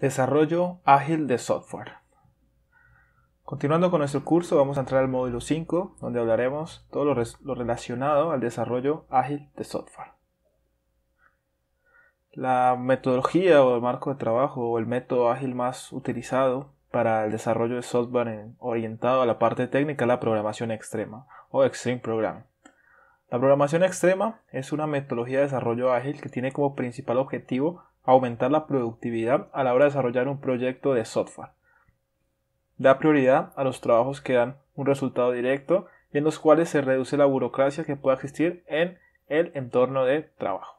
Desarrollo ágil de software. Continuando con nuestro curso, vamos a entrar al módulo 5, donde hablaremos todo lo, relacionado al desarrollo ágil de software. La metodología o el marco de trabajo o el método ágil más utilizado para el desarrollo de software orientado a la parte técnica es la programación extrema o Extreme Program. La programación extrema es una metodología de desarrollo ágil que tiene como principal objetivo aumentar la productividad a la hora de desarrollar un proyecto de software. Da prioridad a los trabajos que dan un resultado directo y en los cuales se reduce la burocracia que pueda existir en el entorno de trabajo.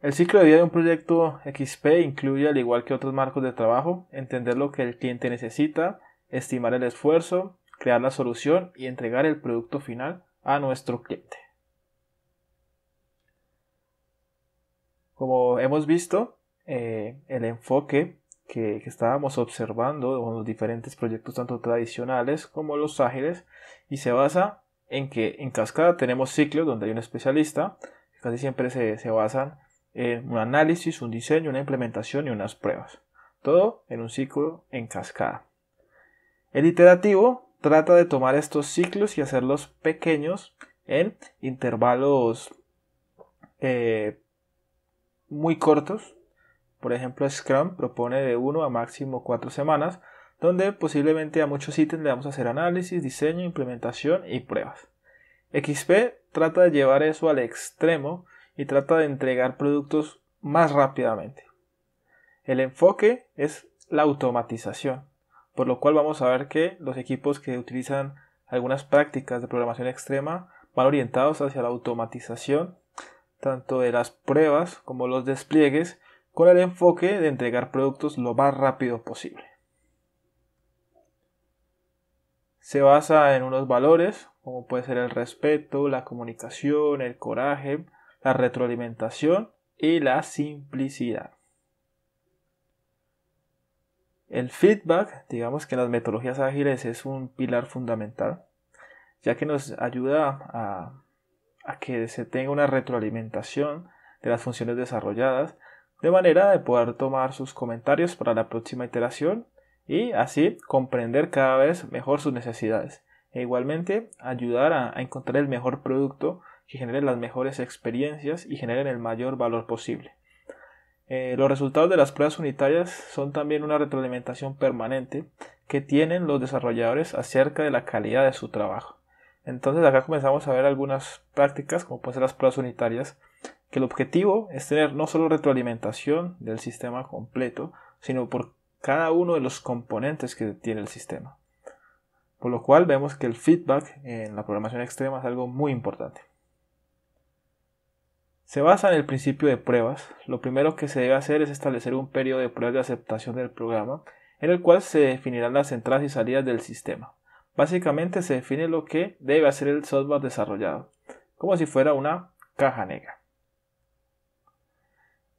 El ciclo de vida de un proyecto XP incluye, al igual que otros marcos de trabajo, entender lo que el cliente necesita, estimar el esfuerzo, crear la solución y entregar el producto final a nuestro cliente. Como hemos visto, eh, el enfoque que, estábamos observando con los diferentes proyectos tanto tradicionales como los ágiles y se basa en que en cascada tenemos ciclos donde hay un especialista, casi siempre se, basan en un análisis, un diseño, una implementación y unas pruebas. Todo en un ciclo en cascada. El iterativo trata de tomar estos ciclos y hacerlos pequeños en intervalos eh, muy cortos. Por ejemplo, Scrum propone de 1 a máximo 4 semanas, donde posiblemente a muchos ítems le vamos a hacer análisis, diseño, implementación y pruebas. XP trata de llevar eso al extremo y trata de entregar productos más rápidamente. El enfoque es la automatización, por lo cual vamos a ver que los equipos que utilizan algunas prácticas de programación extrema van orientados hacia la automatización tanto de las pruebas como los despliegues, con el enfoque de entregar productos lo más rápido posible. Se basa en unos valores, como puede ser el respeto, la comunicación, el coraje, la retroalimentación y la simplicidad. El feedback, digamos que en las metodologías ágiles es un pilar fundamental, ya que nos ayuda a a que se tenga una retroalimentación de las funciones desarrolladas, de manera de poder tomar sus comentarios para la próxima iteración y así comprender cada vez mejor sus necesidades e igualmente ayudar a, encontrar el mejor producto que genere las mejores experiencias y generen el mayor valor posible. Eh, los resultados de las pruebas unitarias son también una retroalimentación permanente que tienen los desarrolladores acerca de la calidad de su trabajo. Entonces acá comenzamos a ver algunas prácticas, como pueden ser las pruebas unitarias, que el objetivo es tener no solo retroalimentación del sistema completo, sino por cada uno de los componentes que tiene el sistema. Por lo cual vemos que el feedback en la programación extrema es algo muy importante. Se basa en el principio de pruebas. Lo primero que se debe hacer es establecer un periodo de pruebas de aceptación del programa, en el cual se definirán las entradas y salidas del sistema. Básicamente se define lo que debe hacer el software desarrollado, como si fuera una caja negra.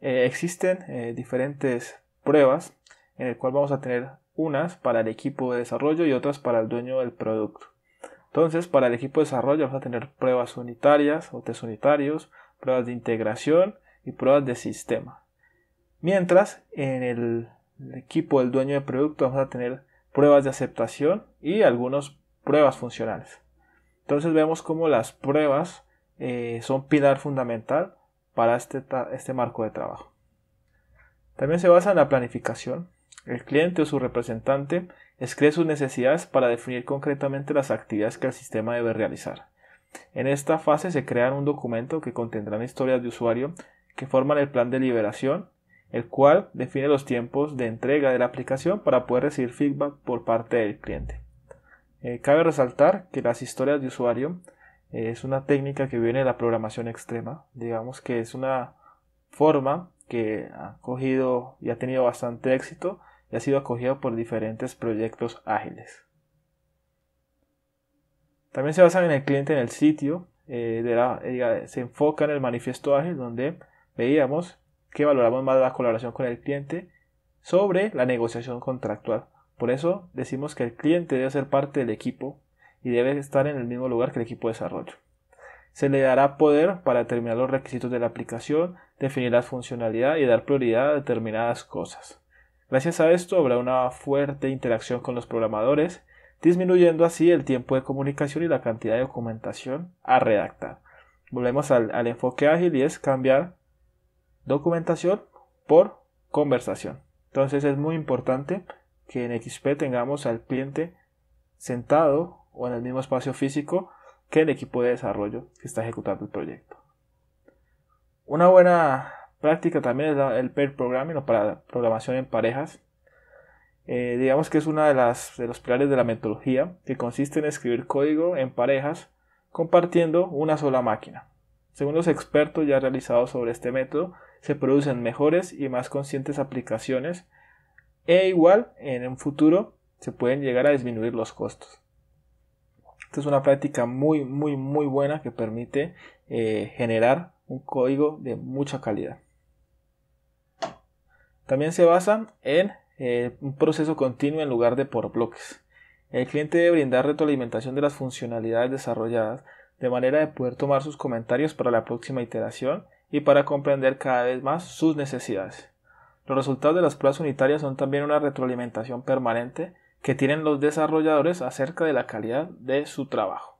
Eh, existen eh, diferentes pruebas en el cual vamos a tener unas para el equipo de desarrollo y otras para el dueño del producto. Entonces, para el equipo de desarrollo vamos a tener pruebas unitarias o test unitarios, pruebas de integración y pruebas de sistema. Mientras, en el equipo del dueño de producto vamos a tener pruebas de aceptación y algunas pruebas funcionales. Entonces vemos cómo las pruebas eh, son pilar fundamental para este, este marco de trabajo. También se basa en la planificación. El cliente o su representante escribe sus necesidades para definir concretamente las actividades que el sistema debe realizar. En esta fase se crea un documento que contendrá historias de usuario que forman el plan de liberación el cual define los tiempos de entrega de la aplicación para poder recibir feedback por parte del cliente. Eh, cabe resaltar que las historias de usuario eh, es una técnica que viene de la programación extrema, digamos que es una forma que ha cogido y ha tenido bastante éxito y ha sido acogida por diferentes proyectos ágiles. También se basan en el cliente en el sitio, eh, de la, se enfoca en el manifiesto ágil donde veíamos que valoramos más la colaboración con el cliente sobre la negociación contractual. Por eso decimos que el cliente debe ser parte del equipo y debe estar en el mismo lugar que el equipo de desarrollo. Se le dará poder para determinar los requisitos de la aplicación, definir las funcionalidades y dar prioridad a determinadas cosas. Gracias a esto habrá una fuerte interacción con los programadores, disminuyendo así el tiempo de comunicación y la cantidad de documentación a redactar. Volvemos al, al enfoque ágil y es cambiar documentación por conversación. Entonces es muy importante que en XP tengamos al cliente sentado o en el mismo espacio físico que el equipo de desarrollo que está ejecutando el proyecto. Una buena práctica también es el pair programming o para programación en parejas. Eh, digamos que es una de de los pilares de la metodología que consiste en escribir código en parejas compartiendo una sola máquina. Según los expertos ya realizados sobre este método, se producen mejores y más conscientes aplicaciones e igual en un futuro se pueden llegar a disminuir los costos. Esta es una práctica muy, muy, muy buena que permite eh, generar un código de mucha calidad. También se basa en eh, un proceso continuo en lugar de por bloques. El cliente debe brindar retroalimentación de las funcionalidades desarrolladas de manera de poder tomar sus comentarios para la próxima iteración y para comprender cada vez más sus necesidades. Los resultados de las pruebas unitarias son también una retroalimentación permanente que tienen los desarrolladores acerca de la calidad de su trabajo.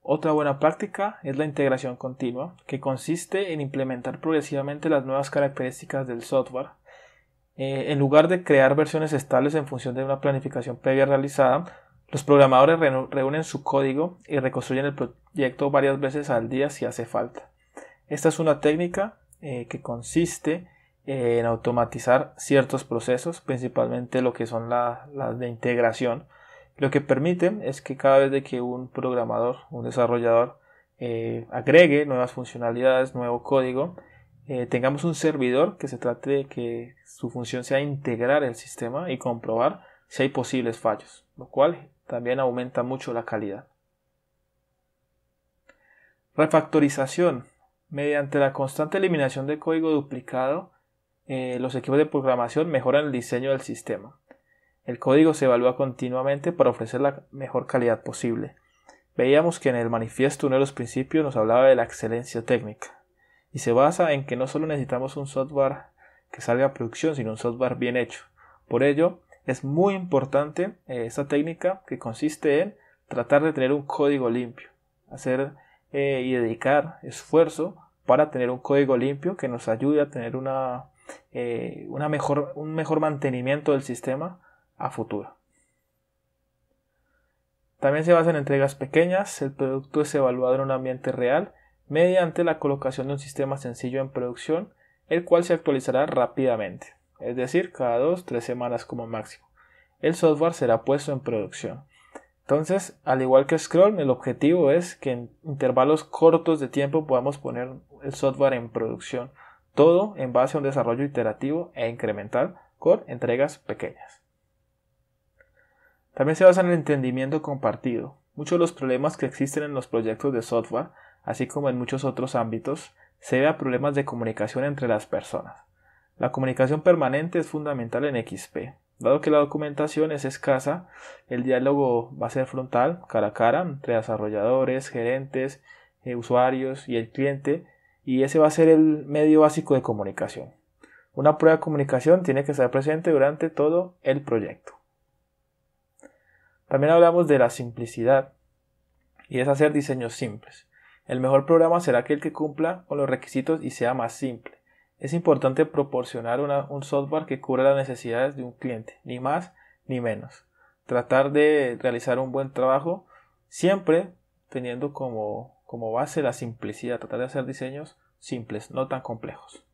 Otra buena práctica es la integración continua, que consiste en implementar progresivamente las nuevas características del software. Eh, en lugar de crear versiones estables en función de una planificación previa realizada, los programadores reúnen su código y reconstruyen el proyecto varias veces al día si hace falta. Esta es una técnica eh, que consiste en automatizar ciertos procesos, principalmente lo que son las de integración. Lo que permite es que cada vez que un programador, un desarrollador, eh, agregue nuevas funcionalidades, nuevo código, eh, tengamos un servidor que se trate de que su función sea integrar el sistema y comprobar si hay posibles fallos, lo cual también aumenta mucho la calidad. Refactorización. Mediante la constante eliminación de código duplicado, eh, los equipos de programación mejoran el diseño del sistema. El código se evalúa continuamente para ofrecer la mejor calidad posible. Veíamos que en el manifiesto uno de los principios nos hablaba de la excelencia técnica, y se basa en que no solo necesitamos un software que salga a producción, sino un software bien hecho. Por ello, es muy importante eh, esta técnica que consiste en tratar de tener un código limpio, hacer eh, y dedicar esfuerzo para tener un código limpio que nos ayude a tener eh, un mejor mantenimiento del sistema a futuro. También se basa en entregas pequeñas, el producto es evaluado en un ambiente real mediante la colocación de un sistema sencillo en producción, el cual se actualizará rápidamente es decir, cada 2 tres semanas como máximo. El software será puesto en producción. Entonces, al igual que Scroll, el objetivo es que en intervalos cortos de tiempo podamos poner el software en producción, todo en base a un desarrollo iterativo e incremental con entregas pequeñas. También se basa en el entendimiento compartido. Muchos de los problemas que existen en los proyectos de software, así como en muchos otros ámbitos, se ve a problemas de comunicación entre las personas. La comunicación permanente es fundamental en XP. Dado que la documentación es escasa, el diálogo va a ser frontal, cara a cara, entre desarrolladores, gerentes, eh, usuarios y el cliente, y ese va a ser el medio básico de comunicación. Una prueba de comunicación tiene que estar presente durante todo el proyecto. También hablamos de la simplicidad, y es hacer diseños simples. El mejor programa será aquel que cumpla con los requisitos y sea más simple. Es importante proporcionar un software que cubra las necesidades de un cliente, ni más ni menos. Tratar de realizar un buen trabajo siempre teniendo como, base la simplicidad, tratar de hacer diseños simples, no tan complejos.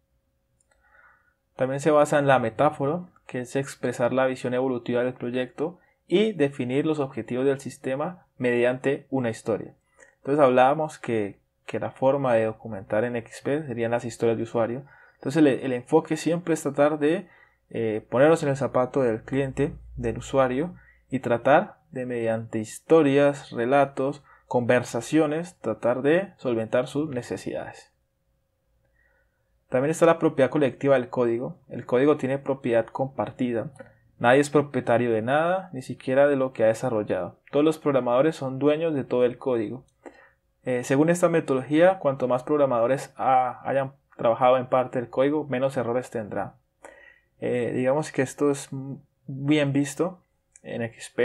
También se basa en la metáfora, que es expresar la visión evolutiva del proyecto y definir los objetivos del sistema mediante una historia. Entonces hablábamos que, que la forma de documentar en XP serían las historias de usuario, entonces el, enfoque siempre es tratar de eh, ponernos en el zapato del cliente, del usuario, y tratar de mediante historias, relatos, conversaciones, tratar de solventar sus necesidades. También está la propiedad colectiva del código. El código tiene propiedad compartida. Nadie es propietario de nada, ni siquiera de lo que ha desarrollado. Todos los programadores son dueños de todo el código. Eh, según esta metodología, cuanto más programadores hayan trabajado en parte el código, menos errores tendrá. Eh, digamos que esto es bien visto en XP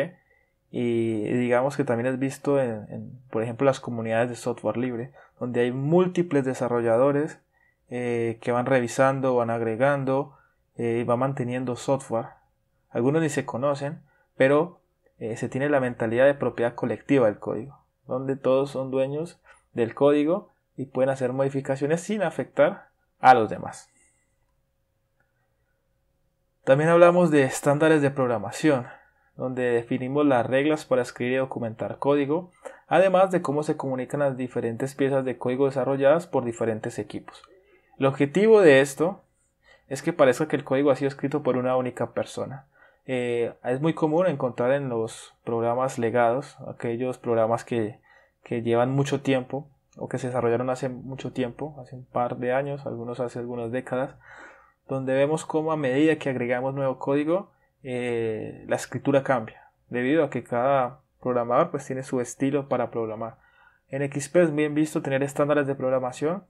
y digamos que también es visto en, por ejemplo, las comunidades de software libre, donde hay múltiples desarrolladores eh, que van revisando, van agregando eh, y van manteniendo software. Algunos ni se conocen, pero se tiene la mentalidad de propiedad colectiva del código, donde todos son dueños del código y pueden hacer modificaciones sin afectar a los demás. También hablamos de estándares de programación, donde definimos las reglas para escribir y documentar código, además de cómo se comunican las diferentes piezas de código desarrolladas por diferentes equipos. El objetivo de esto es que parezca que el código ha sido escrito por una única persona. Eh, es muy común encontrar en los programas legados, aquellos programas que, que llevan mucho tiempo, o que se desarrollaron hace mucho tiempo, hace un par de años, algunos hace algunas décadas, donde vemos cómo a medida que agregamos nuevo código, eh, la escritura cambia, debido a que cada programador pues tiene su estilo para programar. En XP es bien visto tener estándares de programación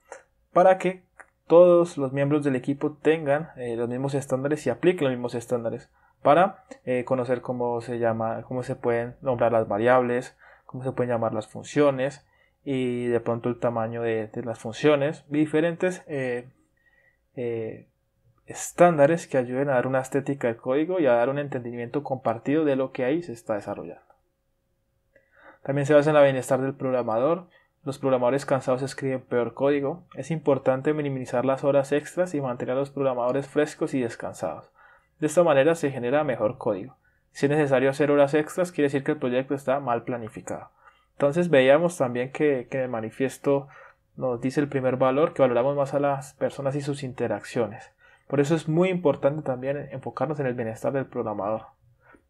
para que todos los miembros del equipo tengan eh, los mismos estándares y apliquen los mismos estándares para eh, conocer cómo se llama, cómo se pueden nombrar las variables, cómo se pueden llamar las funciones, y de pronto el tamaño de, las funciones diferentes eh, eh, estándares que ayuden a dar una estética al código y a dar un entendimiento compartido de lo que ahí se está desarrollando. También se basa en la bienestar del programador. Los programadores cansados escriben peor código. Es importante minimizar las horas extras y mantener a los programadores frescos y descansados. De esta manera se genera mejor código. Si es necesario hacer horas extras, quiere decir que el proyecto está mal planificado. Entonces veíamos también que, el manifiesto nos dice el primer valor, que valoramos más a las personas y sus interacciones. Por eso es muy importante también enfocarnos en el bienestar del programador,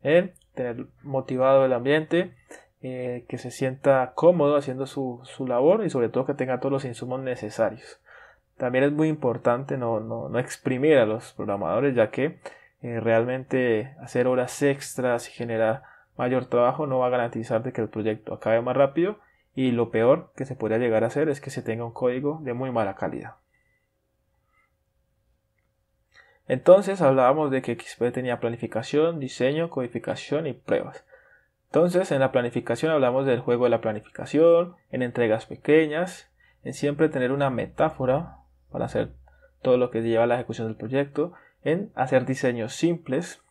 en tener motivado el ambiente, eh, que se sienta cómodo haciendo su, labor y sobre todo que tenga todos los insumos necesarios. También es muy importante no, exprimir a los programadores, ya que eh, realmente hacer horas extras y generar mayor trabajo no va a garantizar de que el proyecto acabe más rápido y lo peor que se podría llegar a hacer es que se tenga un código de muy mala calidad. Entonces hablábamos de que XP tenía planificación, diseño, codificación y pruebas. Entonces en la planificación hablamos del juego de la planificación, en entregas pequeñas, en siempre tener una metáfora para hacer todo lo que lleva a la ejecución del proyecto, en hacer diseños simples,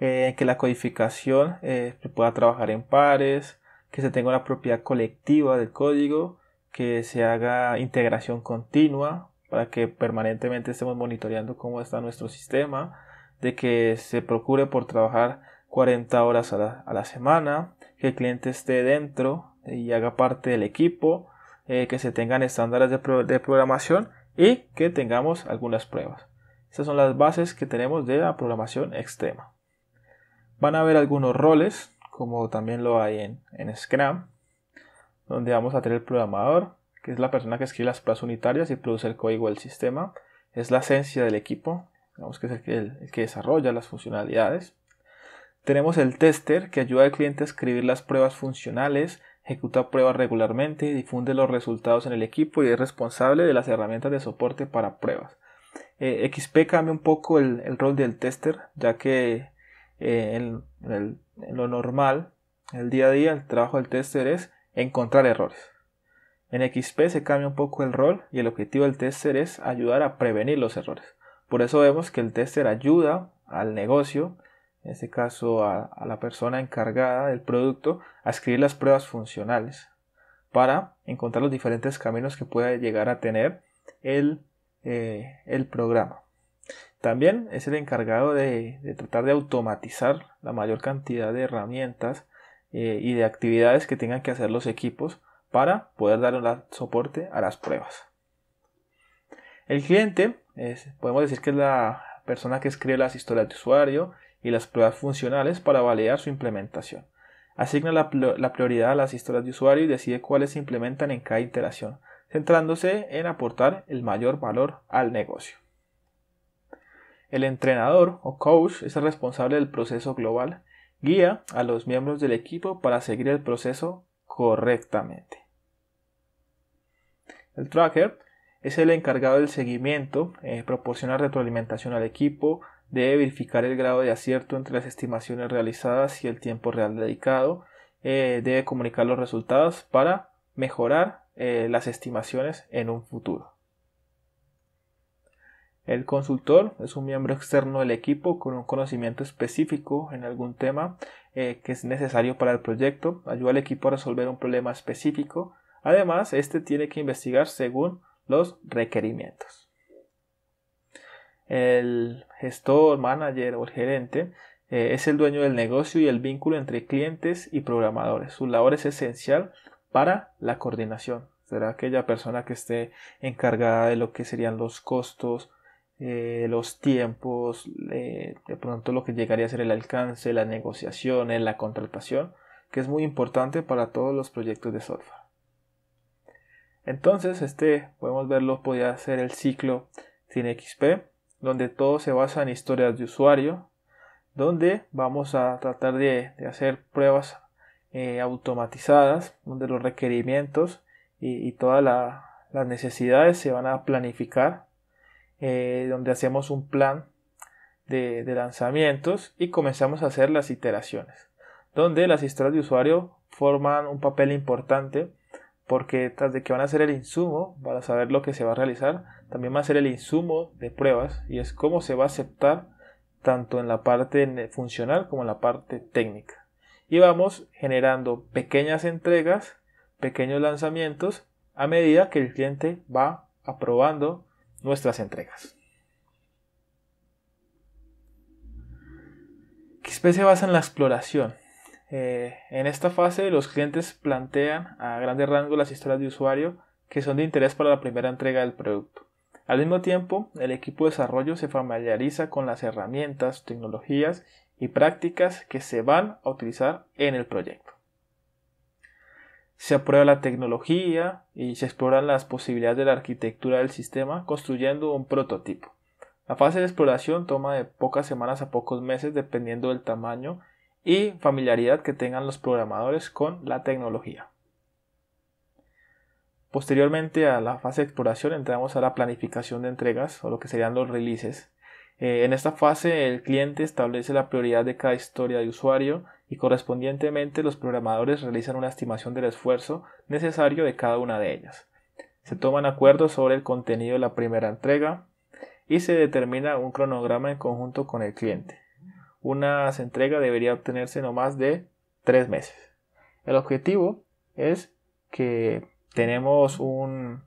eh, que la codificación eh, pueda trabajar en pares, que se tenga una propiedad colectiva del código, que se haga integración continua para que permanentemente estemos monitoreando cómo está nuestro sistema, de que se procure por trabajar 40 horas a la, semana, que el cliente esté dentro y haga parte del equipo, eh, que se tengan estándares de, de programación y que tengamos algunas pruebas. Estas son las bases que tenemos de la programación extrema. Van a haber algunos roles, como también lo hay en, Scrum, donde vamos a tener el programador, que es la persona que escribe las pruebas unitarias y produce el código del sistema. Es la esencia del equipo, digamos que es el que, desarrolla las funcionalidades. Tenemos el tester, que ayuda al cliente a escribir las pruebas funcionales, ejecuta pruebas regularmente, difunde los resultados en el equipo y es responsable de las herramientas de soporte para pruebas. Eh, XP cambia un poco el, el, rol del tester, ya que eh, en, lo normal, el día a día, el trabajo del tester es encontrar errores. En XP se cambia un poco el rol y el objetivo del tester es ayudar a prevenir los errores. Por eso vemos que el tester ayuda al negocio, en este caso a, la persona encargada del producto, a escribir las pruebas funcionales para encontrar los diferentes caminos que pueda llegar a tener el eh, programa. También es el encargado de, tratar de automatizar la mayor cantidad de herramientas eh, y de actividades que tengan que hacer los equipos para poder dar soporte a las pruebas. El cliente, podemos decir que es la persona que escribe las historias de usuario y las pruebas funcionales para validar su implementación. Asigna la, la, prioridad a las historias de usuario y decide cuáles se implementan en cada iteración, centrándose en aportar el mayor valor al negocio. El entrenador o coach es el responsable del proceso global, guía a los miembros del equipo para seguir el proceso correctamente. El tracker es el encargado del seguimiento, eh, proporciona retroalimentación al equipo, debe verificar el grado de acierto entre las estimaciones realizadas y el tiempo real dedicado, eh, debe comunicar los resultados para mejorar eh, las estimaciones en un futuro. El consultor es un miembro externo del equipo con un conocimiento específico en algún tema eh, que es necesario para el proyecto, ayuda al equipo a resolver un problema específico. Además, este tiene que investigar según los requerimientos. El gestor, manager o gerente eh, es el dueño del negocio y el vínculo entre clientes y programadores. Su labor es esencial para la coordinación. Será aquella persona que esté encargada de lo que serían los costos, eh, los tiempos, de pronto lo que llegaría a ser el alcance, la negociación, eh, la contratación, que es muy importante para todos los proyectos de software. Entonces, este, podemos verlo, podría ser el ciclo sin XP, donde todo se basa en historias de usuario, donde vamos a tratar de, hacer pruebas eh, automatizadas, donde los requerimientos y, todas las necesidades se van a planificar eh, donde hacemos un plan de, lanzamientos y comenzamos a hacer las iteraciones, donde las historias de usuario forman un papel importante porque tras de que van a ser el insumo para saber lo que se va a realizar, también va a ser el insumo de pruebas y es cómo se va a aceptar tanto en la parte funcional como en la parte técnica. Y vamos generando pequeñas entregas, pequeños lanzamientos a medida que el cliente va aprobando nuestras entregas. Quispe se basa en la exploración. Eh, en esta fase los clientes plantean a grandes rango las historias de usuario que son de interés para la primera entrega del producto. Al mismo tiempo, el equipo de desarrollo se familiariza con las herramientas, tecnologías y prácticas que se van a utilizar en el proyecto se aprueba la tecnología y se exploran las posibilidades de la arquitectura del sistema construyendo un prototipo. La fase de exploración toma de pocas semanas a pocos meses dependiendo del tamaño y familiaridad que tengan los programadores con la tecnología. Posteriormente a la fase de exploración entramos a la planificación de entregas o lo que serían los releases eh, en esta fase, el cliente establece la prioridad de cada historia de usuario y correspondientemente los programadores realizan una estimación del esfuerzo necesario de cada una de ellas. Se toman acuerdos sobre el contenido de la primera entrega y se determina un cronograma en conjunto con el cliente. Una entrega debería obtenerse no más de tres meses. El objetivo es que tenemos un,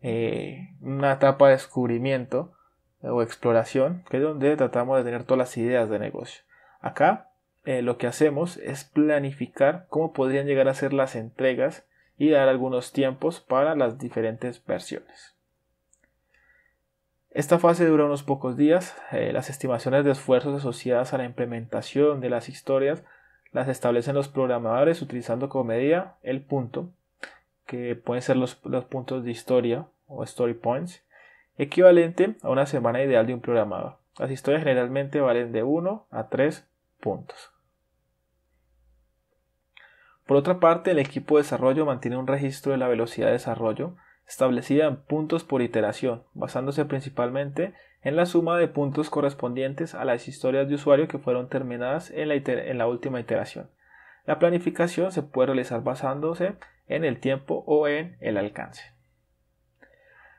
eh, una etapa de descubrimiento eh, o exploración, que es donde tratamos de tener todas las ideas de negocio. Acá eh, lo que hacemos es planificar cómo podrían llegar a ser las entregas y dar algunos tiempos para las diferentes versiones. Esta fase dura unos pocos días. Eh, las estimaciones de esfuerzos asociadas a la implementación de las historias las establecen los programadores utilizando como medida el punto, que pueden ser los, los puntos de historia o story points, equivalente a una semana ideal de un programador. Las historias generalmente valen de 1 a 3 puntos. Por otra parte, el equipo de desarrollo mantiene un registro de la velocidad de desarrollo establecida en puntos por iteración, basándose principalmente en la suma de puntos correspondientes a las historias de usuario que fueron terminadas en la última iteración. La planificación se puede realizar basándose en el tiempo o en el alcance.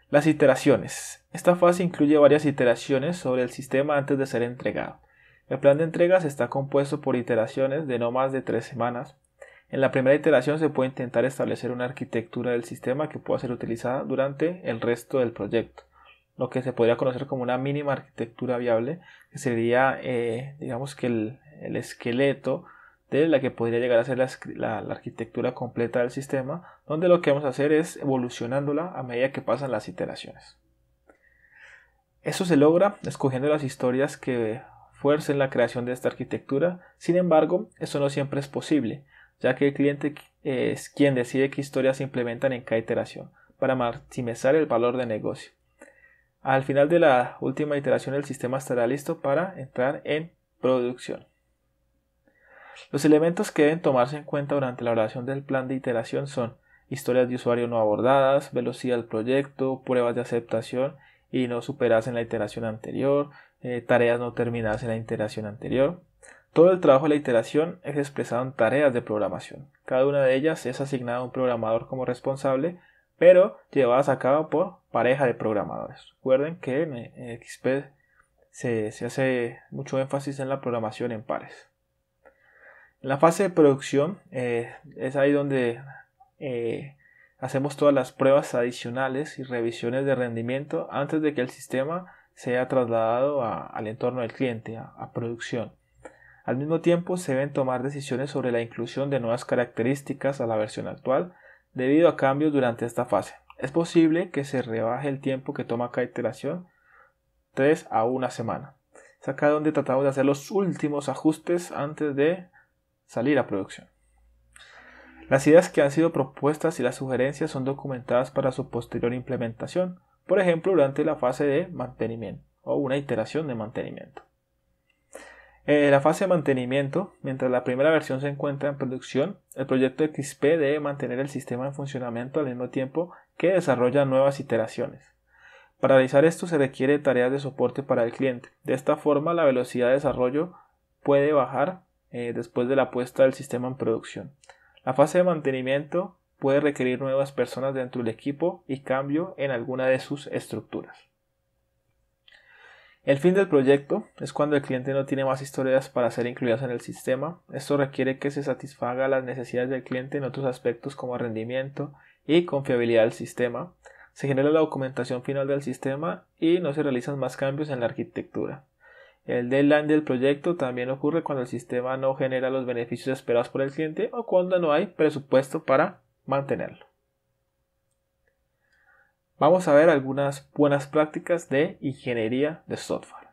Las iteraciones. Esta fase incluye varias iteraciones sobre el sistema antes de ser entregado. El plan de entregas está compuesto por iteraciones de no más de tres semanas. En la primera iteración se puede intentar establecer una arquitectura del sistema que pueda ser utilizada durante el resto del proyecto, lo que se podría conocer como una mínima arquitectura viable, que sería, eh, digamos que el, el esqueleto de la que podría llegar a ser la, arquitectura completa del sistema, donde lo que vamos a hacer es evolucionándola a medida que pasan las iteraciones. Eso se logra escogiendo las historias que fuercen la creación de esta arquitectura, sin embargo, eso no siempre es posible, ya que el cliente eh, es quien decide qué historias se implementan en cada iteración, para maximizar el valor de negocio. Al final de la última iteración el sistema estará listo para entrar en producción. Los elementos que deben tomarse en cuenta durante la elaboración del plan de iteración son historias de usuario no abordadas, velocidad del proyecto, pruebas de aceptación y no superadas en la iteración anterior, eh, tareas no terminadas en la iteración anterior. Todo el trabajo de la iteración es expresado en tareas de programación. Cada una de ellas es asignada a un programador como responsable, pero llevadas a cabo por pareja de programadores. Recuerden que en eh, XP se hace mucho énfasis en la programación en pares la fase de producción eh, es ahí donde eh, hacemos todas las pruebas adicionales y revisiones de rendimiento antes de que el sistema sea trasladado al entorno del cliente, a, producción. Al mismo tiempo, se deben tomar decisiones sobre la inclusión de nuevas características a la versión actual debido a cambios durante esta fase. Es posible que se rebaje el tiempo que toma cada iteración 3 a una semana. Es acá donde tratamos de hacer los últimos ajustes antes de salir a producción. Las ideas que han sido propuestas y las sugerencias son documentadas para su posterior implementación, por ejemplo durante la fase de mantenimiento o una iteración de mantenimiento. En eh, la fase de mantenimiento, mientras la primera versión se encuentra en producción, el proyecto XP debe mantener el sistema en funcionamiento al mismo tiempo que desarrolla nuevas iteraciones. Para realizar esto se requiere tareas de soporte para el cliente. De esta forma, la velocidad de desarrollo puede bajar eh, después de la puesta del sistema en producción. La fase de mantenimiento puede requerir nuevas personas dentro del equipo y cambio en alguna de sus estructuras. El fin del proyecto es cuando el cliente no tiene más historias para ser incluidas en el sistema. Esto requiere que se satisfaga las necesidades del cliente en otros aspectos como rendimiento y confiabilidad del sistema. Se genera la documentación final del sistema y no se realizan más cambios en la arquitectura. El deadline del proyecto también ocurre cuando el sistema no genera los beneficios esperados por el cliente o cuando no hay presupuesto para mantenerlo. Vamos a ver algunas buenas prácticas de ingeniería de software.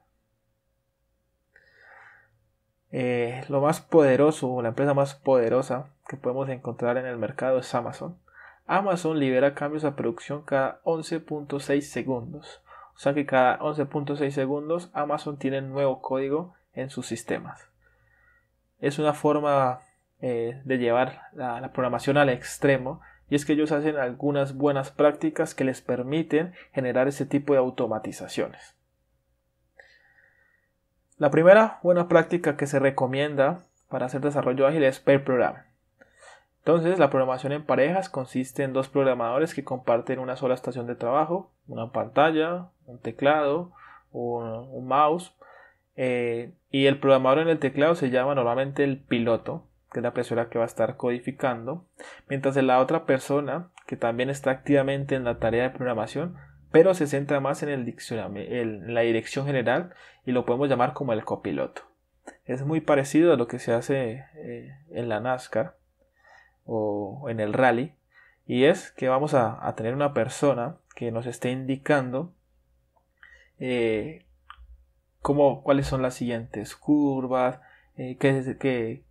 Eh, lo más poderoso, la empresa más poderosa que podemos encontrar en el mercado es Amazon. Amazon libera cambios a producción cada 11.6 segundos o sea que cada 11.6 segundos Amazon tiene nuevo código en sus sistemas. Es una forma eh, de llevar la, programación al extremo y es que ellos hacen algunas buenas prácticas que les permiten generar ese tipo de automatizaciones. La primera buena práctica que se recomienda para hacer desarrollo ágil es pair program entonces, la programación en parejas consiste en dos programadores que comparten una sola estación de trabajo, una pantalla, un teclado, un, un mouse, eh, y el programador en el teclado se llama normalmente el piloto, que es la persona que va a estar codificando, mientras que la otra persona, que también está activamente en la tarea de programación, pero se centra más en, la dirección general y lo podemos llamar como el copiloto. Es muy parecido a lo que se hace eh, en la NASCAR o en el rally. Y es que vamos a, tener una persona que nos esté indicando eh, cómo, cuáles son las siguientes curvas, eh, qué,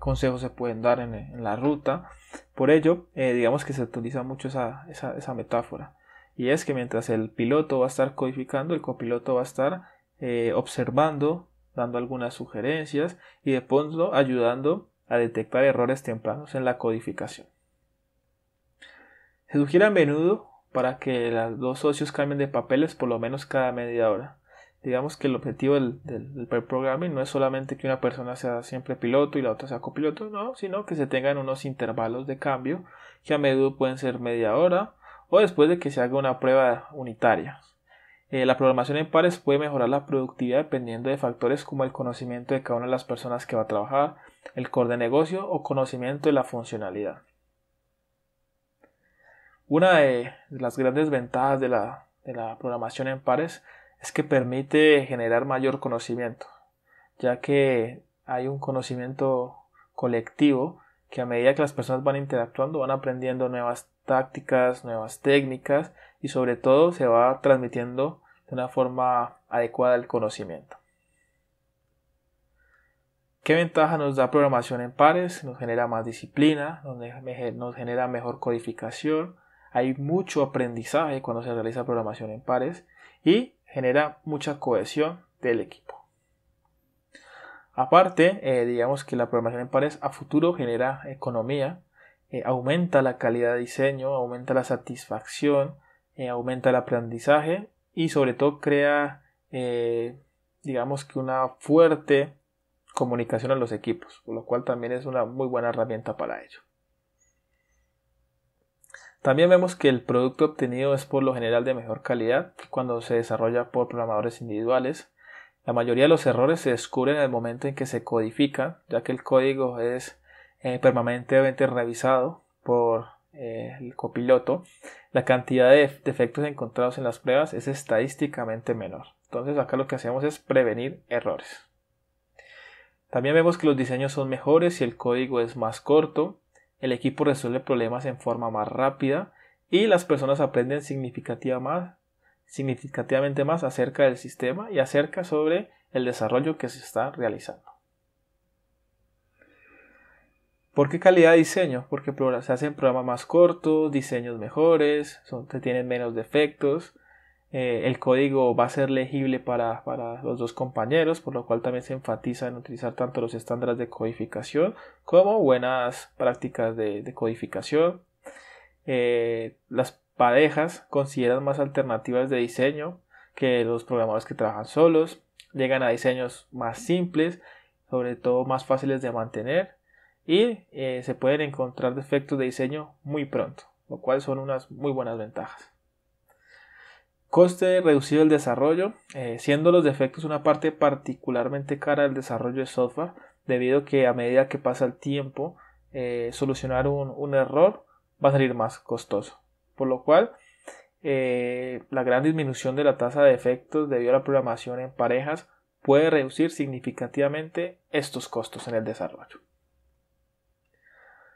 consejos se pueden dar en, la ruta. Por ello, eh, digamos que se utiliza mucho esa, metáfora. Y es que mientras el piloto va a estar codificando, el copiloto va a estar observando, dando algunas sugerencias y de ayudando a detectar errores tempranos en la codificación. Se sugiere a menudo para que los dos socios cambien de papeles por lo menos cada media hora. Digamos que el objetivo del, programming no es solamente que una persona sea siempre piloto y la otra sea copiloto, sino que se tengan unos intervalos de cambio que a menudo pueden ser media hora o después de que se haga una prueba unitaria. Eh, la programación en pares puede mejorar la productividad dependiendo de factores como el conocimiento de cada una de las personas que va a trabajar, el core de negocio o conocimiento de la funcionalidad. Una de las grandes ventajas de la, de la programación en pares es que permite generar mayor conocimiento, ya que hay un conocimiento colectivo que a medida que las personas van interactuando van aprendiendo nuevas tácticas, nuevas técnicas y sobre todo se va transmitiendo de una forma adecuada el conocimiento. ¿Qué ventaja nos da programación en pares? Nos genera más disciplina, nos genera mejor codificación, hay mucho aprendizaje cuando se realiza programación en pares y genera mucha cohesión del equipo. Aparte, eh, digamos que la programación en pares a futuro genera economía, eh, aumenta la calidad de diseño, aumenta la satisfacción, eh, aumenta el aprendizaje y sobre todo crea, digamos que una fuerte comunicación a los equipos, lo cual también es una muy buena herramienta para ello. También vemos que el producto obtenido es por lo general de mejor calidad cuando se desarrolla por programadores individuales. La mayoría de los errores se descubren en el momento en que se codifica, ya que el código es eh, permanentemente revisado por eh, el copiloto. La cantidad de defectos encontrados en las pruebas es estadísticamente menor. Entonces acá lo que hacemos es prevenir errores. También vemos que los diseños son mejores y el código es más corto, el equipo resuelve problemas en forma más rápida y las personas aprenden significativamente más acerca del sistema y acerca sobre el desarrollo que se está realizando. ¿Por qué calidad de diseño? Porque se hacen programas más cortos, diseños mejores, tienen menos defectos, eh, el código va a ser legible para, los dos compañeros, por lo cual también se enfatiza en utilizar tanto los estándares de codificación como buenas prácticas de, codificación. Eh, las parejas consideran más alternativas de diseño que los programadores que trabajan solos, llegan a diseños más simples, sobre todo más fáciles de mantener y eh, se pueden encontrar defectos de diseño muy pronto, lo cual son unas muy buenas ventajas. Coste reducido del desarrollo, eh, siendo los defectos una parte particularmente cara del desarrollo de software, debido a que a medida que pasa el tiempo, eh, solucionar un, error va a salir más costoso. Por lo cual, eh, la gran disminución de la tasa de defectos debido a la programación en parejas puede reducir significativamente estos costos en el desarrollo.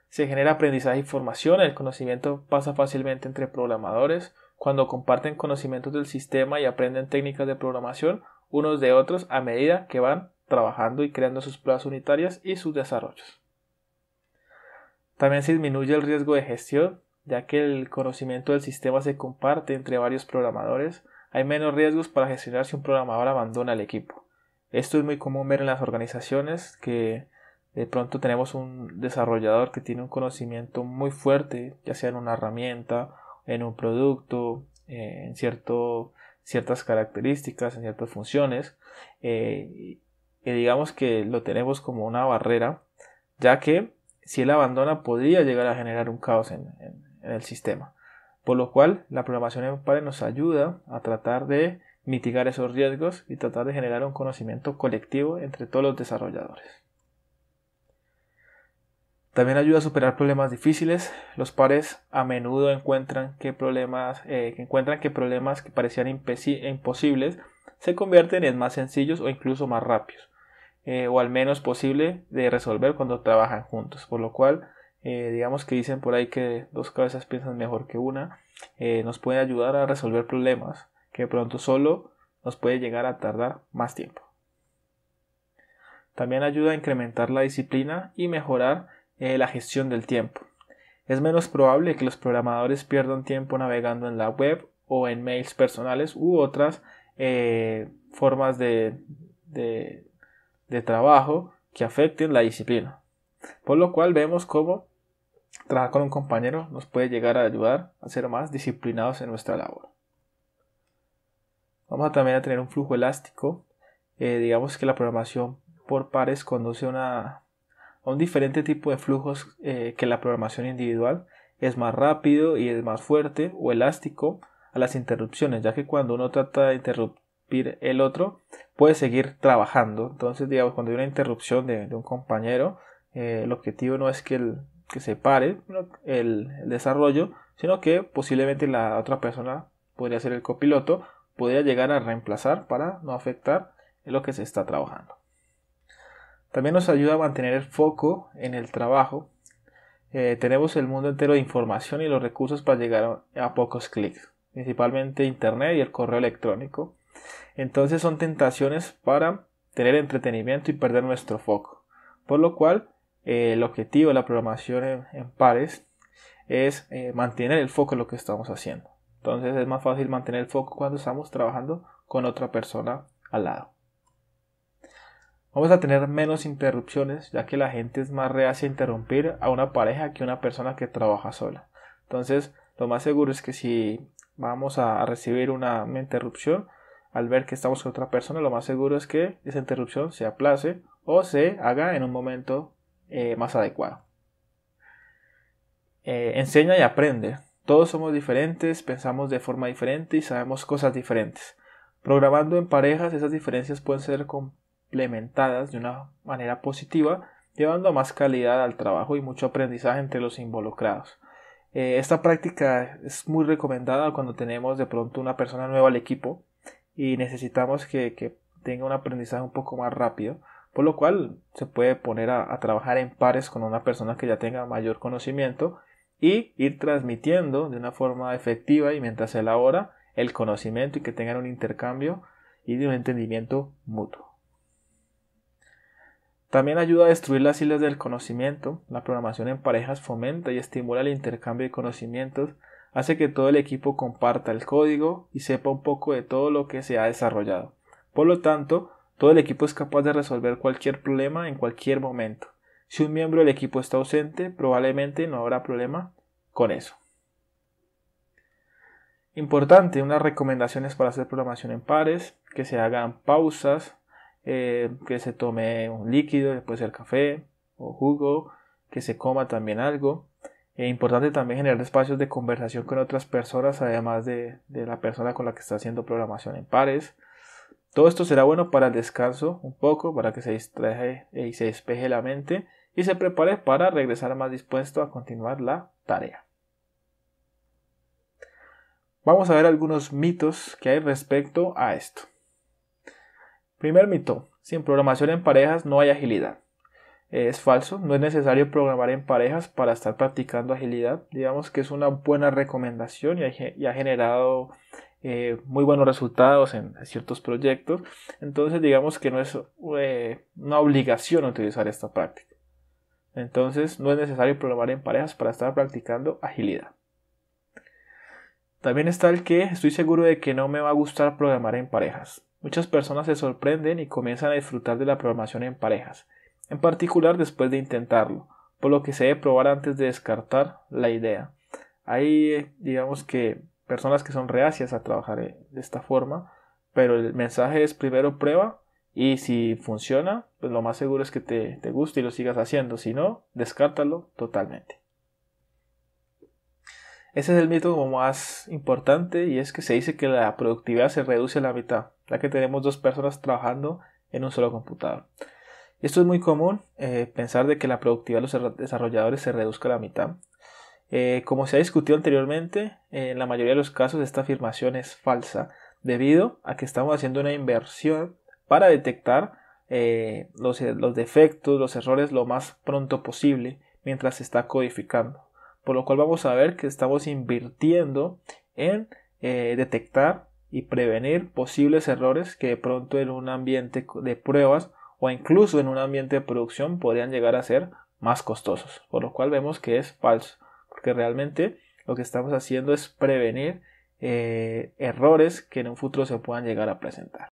Se genera aprendizaje y formación, el conocimiento pasa fácilmente entre programadores, cuando comparten conocimientos del sistema y aprenden técnicas de programación unos de otros a medida que van trabajando y creando sus pruebas unitarias y sus desarrollos. También se disminuye el riesgo de gestión, ya que el conocimiento del sistema se comparte entre varios programadores, hay menos riesgos para gestionar si un programador abandona el equipo. Esto es muy común ver en las organizaciones que de pronto tenemos un desarrollador que tiene un conocimiento muy fuerte, ya sea en una herramienta en un producto, eh, en cierto, ciertas características, en ciertas funciones. Eh, y digamos que lo tenemos como una barrera, ya que si él abandona podría llegar a generar un caos en, el sistema. Por lo cual, la programación en nos ayuda a tratar de mitigar esos riesgos y tratar de generar un conocimiento colectivo entre todos los desarrolladores. También ayuda a superar problemas difíciles. Los pares a menudo encuentran que problemas, eh, encuentran que, problemas que parecían imposibles se convierten en más sencillos o incluso más rápidos, eh, o al menos posible de resolver cuando trabajan juntos. Por lo cual, eh, digamos que dicen por ahí que dos cabezas piensan mejor que una, nos puede ayudar a resolver problemas que pronto solo nos puede llegar a tardar más tiempo. También ayuda a incrementar la disciplina y mejorar eh, la gestión del tiempo. Es menos probable que los programadores pierdan tiempo navegando en la web o en mails personales u otras eh, formas de, de, trabajo que afecten la disciplina. Por lo cual vemos cómo trabajar con un compañero nos puede llegar a ayudar a ser más disciplinados en nuestra labor. Vamos también a tener un flujo elástico. Eh, digamos que la programación por pares conduce a una un diferente tipo de flujos eh, que la programación individual, es más rápido y es más fuerte o elástico a las interrupciones, ya que cuando uno trata de interrumpir el otro, puede seguir trabajando. Entonces, digamos, cuando hay una interrupción de, un compañero, eh, el objetivo no es que, que se pare el, el, desarrollo, sino que posiblemente la otra persona podría ser el copiloto, podría llegar a reemplazar para no afectar lo que se está trabajando. También nos ayuda a mantener el foco en el trabajo. Eh, tenemos el mundo entero de información y los recursos para llegar a pocos clics, principalmente Internet y el correo electrónico. Entonces son tentaciones para tener entretenimiento y perder nuestro foco. Por lo cual, eh, el objetivo de la programación en, pares es eh, mantener el foco en lo que estamos haciendo. Entonces es más fácil mantener el foco cuando estamos trabajando con otra persona al lado. Vamos a tener menos interrupciones, ya que la gente es más reacia a interrumpir a una pareja que una persona que trabaja sola. Entonces, lo más seguro es que si vamos a recibir una, interrupción, al ver que estamos con otra persona, lo más seguro es que esa interrupción se aplace o se haga en un momento eh, más adecuado. Eh, enseña y aprende. Todos somos diferentes, pensamos de forma diferente y sabemos cosas diferentes. Programando en parejas, esas diferencias pueden ser con implementadas de una manera positiva, llevando más calidad al trabajo y mucho aprendizaje entre los involucrados. Eh, esta práctica es muy recomendada cuando tenemos de pronto una persona nueva al equipo y necesitamos que, tenga un aprendizaje un poco más rápido, por lo cual se puede poner a, a trabajar en pares con una persona que ya tenga mayor conocimiento y ir transmitiendo de una forma efectiva y mientras se elabora el conocimiento y que tengan un intercambio y de un entendimiento mutuo. También ayuda a destruir las islas del conocimiento. La programación en parejas fomenta y estimula el intercambio de conocimientos, hace que todo el equipo comparta el código y sepa un poco de todo lo que se ha desarrollado. Por lo tanto, todo el equipo es capaz de resolver cualquier problema en cualquier momento. Si un miembro del equipo está ausente, probablemente no habrá problema con eso. Importante, unas recomendaciones para hacer programación en pares, que se hagan pausas, eh, que se tome un líquido, después el café o jugo, que se coma también algo. Es eh, importante también generar espacios de conversación con otras personas, además de, de la persona con la que está haciendo programación en pares. Todo esto será bueno para el descanso un poco, para que se distraje y se despeje la mente y se prepare para regresar más dispuesto a continuar la tarea. Vamos a ver algunos mitos que hay respecto a esto. Primer mito, sin programación en parejas no hay agilidad. Es falso, no es necesario programar en parejas para estar practicando agilidad. Digamos que es una buena recomendación y ha, generado eh, muy buenos resultados en ciertos proyectos. Entonces digamos que no es eh, una obligación utilizar esta práctica. Entonces no es necesario programar en parejas para estar practicando agilidad. También está el que estoy seguro de que no me va a gustar programar en parejas muchas personas se sorprenden y comienzan a disfrutar de la programación en parejas, en particular después de intentarlo, por lo que se debe probar antes de descartar la idea. Hay, eh, digamos que, personas que son reacias a trabajar eh, de esta forma, pero el mensaje es primero prueba y si funciona, pues lo más seguro es que te, te guste y lo sigas haciendo, si no, descártalo totalmente. Ese es el mito más importante y es que se dice que la productividad se reduce a la mitad ya que tenemos dos personas trabajando en un solo computador. Esto es muy común, eh, pensar de que la productividad de los desarrolladores se reduzca a la mitad. Eh, como se ha discutido anteriormente, en la mayoría de los casos esta afirmación es falsa, debido a que estamos haciendo una inversión para detectar eh, los, defectos, los errores lo más pronto posible mientras se está codificando. Por lo cual vamos a ver que estamos invirtiendo en detectar y prevenir posibles errores que de pronto en un ambiente de pruebas o incluso en un ambiente de producción podrían llegar a ser más costosos, por lo cual vemos que es falso, porque realmente lo que estamos haciendo es prevenir eh, errores que en un futuro se puedan llegar a presentar.